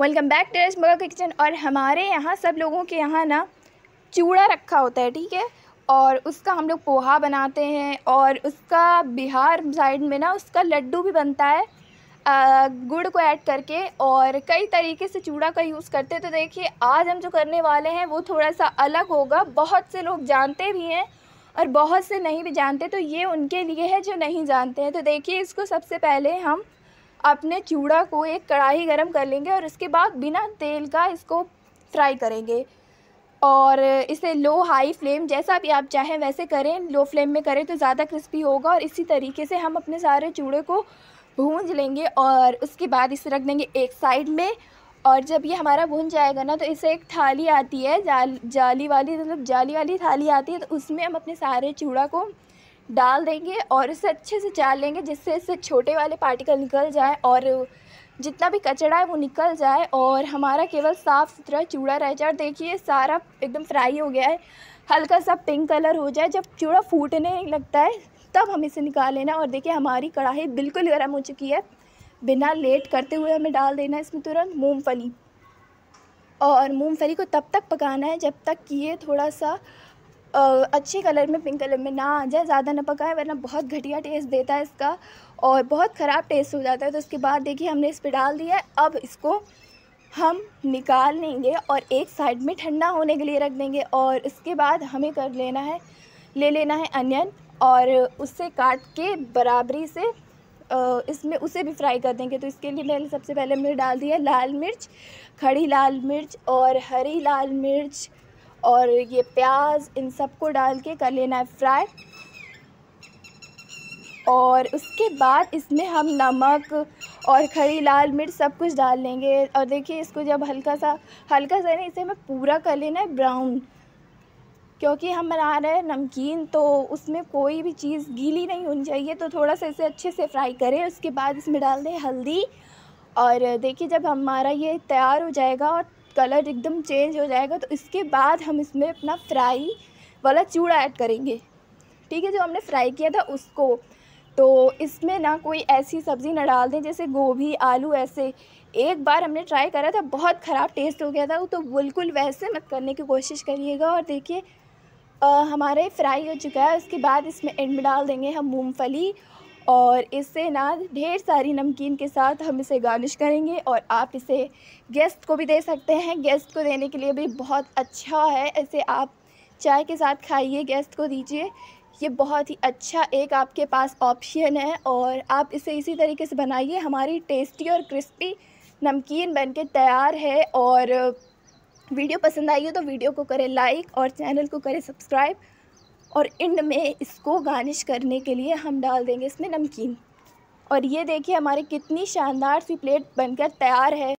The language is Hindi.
वेलकम बैक टेरेस मगा किचन और हमारे यहाँ सब लोगों के यहाँ ना चूड़ा रखा होता है ठीक है और उसका हम लोग पोहा बनाते हैं और उसका बिहार साइड में ना उसका लड्डू भी बनता है गुड़ को ऐड करके और कई तरीके से चूड़ा का यूज़ करते हैं तो देखिए आज हम जो करने वाले हैं वो थोड़ा सा अलग होगा बहुत से लोग जानते भी हैं और बहुत से नहीं भी जानते तो ये उनके लिए है जो नहीं जानते हैं तो देखिए इसको सबसे पहले हम अपने चूड़ा को एक कढ़ाई गरम कर लेंगे और इसके बाद बिना तेल का इसको फ्राई करेंगे और इसे लो हाई फ्लेम जैसा भी आप चाहें वैसे करें लो फ्लेम में करें तो ज़्यादा क्रिस्पी होगा और इसी तरीके से हम अपने सारे चूड़े को भूंज लेंगे और उसके बाद इसे रख देंगे एक साइड में और जब ये हमारा भून जाएगा ना तो इसे एक थाली आती है जाल जाली वाली मतलब जाली वाली थाली आती है तो उसमें हम अपने सारे चूड़ा को डाल देंगे और इसे अच्छे से चाल लेंगे जिससे इससे छोटे वाले पार्टिकल निकल जाए और जितना भी कचड़ा है वो निकल जाए और हमारा केवल साफ़ सुथरा चूड़ा रह जाए और देखिए सारा एकदम फ्राई हो गया है हल्का सा पिंक कलर हो जाए जब चूड़ा फूटने लगता है तब हम इसे निकाल लेना और देखिए हमारी कढ़ाई बिल्कुल गर्म हो चुकी है बिना लेट करते हुए हमें डाल देना है इसमें तुरंत मूँगफली और मूँगफली को तब तक पकाना है जब तक कि ये थोड़ा सा अच्छे कलर में पिंक कलर में ना आ जाए ज़्यादा ना पकाए वरना बहुत घटिया टेस्ट देता है इसका और बहुत ख़राब टेस्ट हो जाता है तो उसके बाद देखिए हमने इस पर डाल दिया है अब इसको हम निकाल लेंगे और एक साइड में ठंडा होने के लिए रख देंगे और इसके बाद हमें कर लेना है ले लेना है अनियन और उससे काट के बराबरी से इसमें उसे भी फ्राई कर देंगे तो इसके लिए मैंने सबसे पहले मैंने डाल दिया लाल मिर्च खड़ी लाल मिर्च और हरी लाल मिर्च और ये प्याज इन सबको डाल के कर लेना है फ्राई और उसके बाद इसमें हम नमक और खड़ी लाल मिर्च सब कुछ डाल लेंगे और देखिए इसको जब हल्का सा हल्का सा नहीं इसे हमें पूरा कर लेना है ब्राउन क्योंकि हम बना रहे हैं नमकीन तो उसमें कोई भी चीज़ गीली नहीं होनी चाहिए तो थोड़ा सा इसे अच्छे से फ्राई करें उसके बाद इसमें डाल दें हल्दी और देखिए जब हमारा ये तैयार हो जाएगा और कलर एकदम चेंज हो जाएगा तो इसके बाद हम इसमें अपना फ्राई वाला चूड़ा ऐड करेंगे ठीक है जो हमने फ्राई किया था उसको तो इसमें ना कोई ऐसी सब्ज़ी ना डाल दें जैसे गोभी आलू ऐसे एक बार हमने ट्राई करा था बहुत ख़राब टेस्ट हो गया था तो बिल्कुल वैसे मत करने की कोशिश करिएगा और देखिए हमारे फ्राई हो चुका है उसके बाद इसमें एंड में डाल देंगे हम मूँगफली और इससे ना ढेर सारी नमकीन के साथ हम इसे गार्निश करेंगे और आप इसे गेस्ट को भी दे सकते हैं गेस्ट को देने के लिए भी बहुत अच्छा है इसे आप चाय के साथ खाइए गेस्ट को दीजिए ये बहुत ही अच्छा एक आपके पास ऑप्शन है और आप इसे इसी तरीके से बनाइए हमारी टेस्टी और क्रिस्पी नमकीन बनके तैयार है और वीडियो पसंद आई हो तो वीडियो को करें लाइक और चैनल को करें सब्सक्राइब और इंड में इसको गार्निश करने के लिए हम डाल देंगे इसमें नमकीन और ये देखिए हमारी कितनी शानदार सी प्लेट बनकर तैयार है